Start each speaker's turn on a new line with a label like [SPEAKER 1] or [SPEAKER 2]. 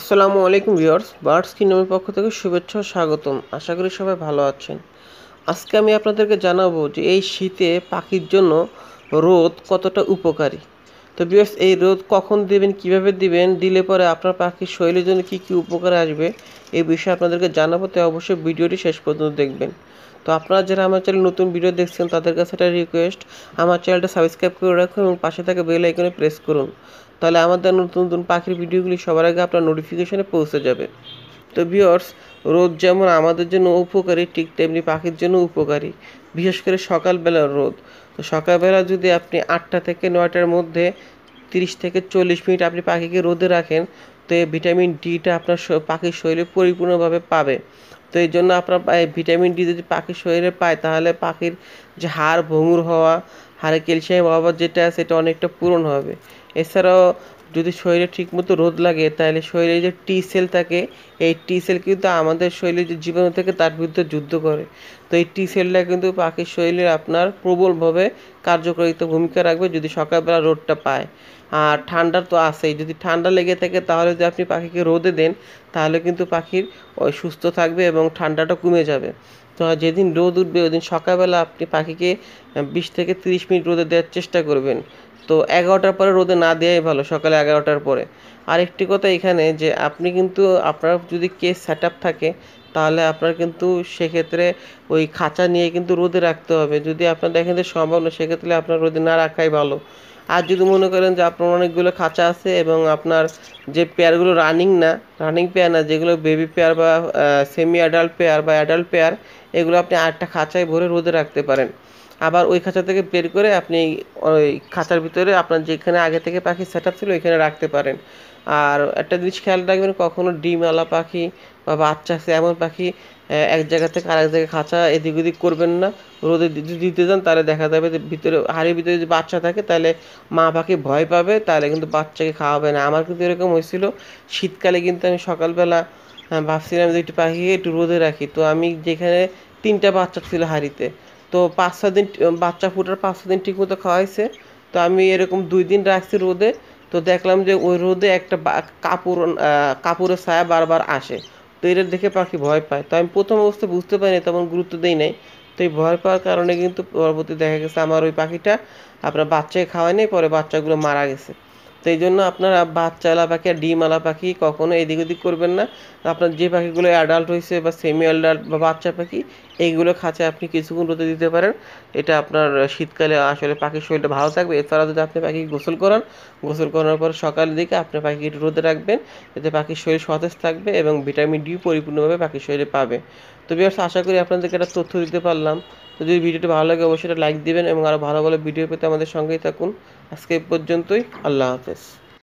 [SPEAKER 1] আসসালামু আলাইকুম viewers birds কিনমের পক্ষ থেকে শুভেচ্ছা স্বাগতম আশা করি সবাই ভালো আছেন আজকে আমি আপনাদেরকে জানাবো যে এই শীতে পাখির জন্য রোদ কতটা উপকারী তো বিএস এই রোদ কখন দিবেন কিভাবে দিবেন দিলে পরে আপনার পাখির শৈলীর জন্য কি কি উপকার আসবে এই বিষয়ে আপনাদেরকে জানাবো তাই অবশ্যই ভিডিওটি শেষ পর্যন্ত দেখবেন তো আপনারা যারা আমার চ্যানেল নতুন ভিডিও দেখছেন তাদের কাছে একটা রিকোয়েস্ট আমার চ্যানেলটা সাবস্ক্রাইব করে রাখুন এবং পাশে থাকে বেল আইকনে প্রেস করুন তাহলে আমাদের নতুন নতুন পাখির ভিডিওগুলি সবার আগে আপনার নোটিফিকেশানে পৌঁছে যাবে তো বিয়র্স রোদ যেমন আমাদের জন্য উপকারী ঠিক তেমনি পাখির জন্য উপকারী বিশেষ করে সকালবেলার রোদ তো সকালবেলা যদি আপনি আটটা থেকে নয়টার মধ্যে তিরিশ থেকে চল্লিশ মিনিট আপনি পাখিকে রোদে রাখেন তো এই ভিটামিন ডিটা আপনার পাখির শরীরে পরিপূর্ণভাবে পাবে তো এই জন্য আপনার ভিটামিন ডি যদি পাখির শরীরে পায় তাহলে পাখির যে হাড় ভঙুর হওয়া হাড়ে ক্যালসিয়াম অভাব যেটা সেটা অনেকটা পূরণ হবে এছাড়াও যদি শরীরে ঠিকমতো রোদ লাগে তাহলে শরীরে যে টি সেল থাকে এই টি সেল কিন্তু আমাদের শরীরে যে জীবাণু থাকে তার বিরুদ্ধে যুদ্ধ করে তো এই টি সেলটা কিন্তু পাখির শরীরে আপনার প্রবলভাবে কার্যকারিতা ভূমিকা রাখবে যদি সকালবেলা রোদটা পায় আর ঠান্ডা তো আসেই যদি ঠান্ডা লেগে থাকে তাহলে যদি আপনি পাখিকে রোদে দেন তাহলে কিন্তু পাখির ওই সুস্থ থাকবে এবং ঠান্ডাটা কমে যাবে তো যেদিন রোদ উঠবে ওই দিন সকালবেলা আপনি পাখিকে বিশ থেকে তিরিশ মিনিট রোদে দেওয়ার চেষ্টা করবেন তো এগারোটার পরে রোদে না দেওয়াই ভালো সকালে এগারোটার পরে আর একটি কথা এখানে যে আপনি কিন্তু আপনার যদি কেস সেট থাকে তাহলে আপনার কিন্তু সেক্ষেত্রে ওই খাঁচা নিয়ে কিন্তু রোদে রাখতে হবে যদি আপনার দেখেন যে সম্ভব না সেক্ষেত্রে আপনার রোদে না রাখাই ভালো আর যদি মনে করেন যে আপনার অনেকগুলো খাঁচা আছে এবং আপনার যে পেয়ারগুলো রানিং না রানিং পেয়ার না যেগুলো বেবি পেয়ার বা সেমি অ্যাডাল্ট পেয়ার বা অ্যাডাল্ট পেয়ার এগুলো আপনি আরেকটা খাঁচায় ভরে রোদে রাখতে পারেন আবার ওই খাঁচা থেকে বের করে আপনি ওই খাঁচার ভিতরে আপনার যেখানে আগে থেকে পাখি সেট ছিল ওইখানে রাখতে পারেন আর একটা জিনিস খেয়াল রাখবেন কখনো ডিমওয়ালা পাখি বা বাচ্চা আছে এমন পাখি এক জায়গা থেকে আরেক জায়গায় খাঁচা এদিক ওদিক করবেন না রোদে দিতে যান তাহলে দেখা যাবে যে ভিতরে হাড়ির ভিতরে যদি বাচ্চা থাকে তাহলে মা পাখি ভয় পাবে তাহলে কিন্তু বাচ্চাকে খাওয়াবে না আমার কিন্তু এরকম হয়েছিল শীতকালে কিন্তু আমি সকালবেলা ভাবছিলাম যে একটু পাখিকে একটু রোদে রাখি তো আমি যেখানে তিনটা বাচ্চা ছিল হাড়িতে তো পাঁচ ছ দিন বাচ্চা ফুটার পাঁচ ছ দিন মতো খাওয়াইছে তো আমি এরকম দুই দিন রাখছি রোদে তো দেখলাম যে ওই রোদে একটা কাপড় কাপড়ের ছায়া বারবার আসে তো এটা দেখে পাখি ভয় পায় তো আমি প্রথম অবস্থায় বুঝতে পারিনি তেমন গুরুত্ব দিই নাই তো এই ভয় পাওয়ার কারণে কিন্তু পরবর্তী দেখা গেছে আমার ওই পাখিটা আপনার বাচ্চাকে খাওয়ায় নেই পরে বাচ্চাগুলো মারা গেছে তো এই জন্য আপনারা আলা পাখি আর ডিম আলা পাখি কখনো এদিক ওদিক করবেন না আপনার যে পাখিগুলো অ্যাডাল্ট হয়েছে বা সেমি অ্যাডাল্ট বা বাচ্চা পাখি এইগুলো খাঁচে আপনি কিছুক্ষণ রোদে দিতে পারেন এটা আপনার শীতকালে আসলে পাখির শরীরটা ভালো থাকবে এছাড়া যদি আপনি পাখি গোসল করান গোসল করার পর সকালের দিকে আপনি পাখি একটু রোদে রাখবেন এতে পাখির শরীর সতেজ থাকবে এবং ভিটামিন ডি পরিপূর্ণভাবে পাখির শরীরে পাবে তো বিয়ার্স আশা করি আপনাদেরকে একটা তথ্য দিতে পারলাম তো যদি ভিডিওটি ভালো লাগে অবশ্যই লাইক দিবেন এবং আরও ভালো ভালো ভিডিও পেতে আমাদের সঙ্গেই থাকুন আজকে এই পর্যন্তই আল্লাহ হাফেজ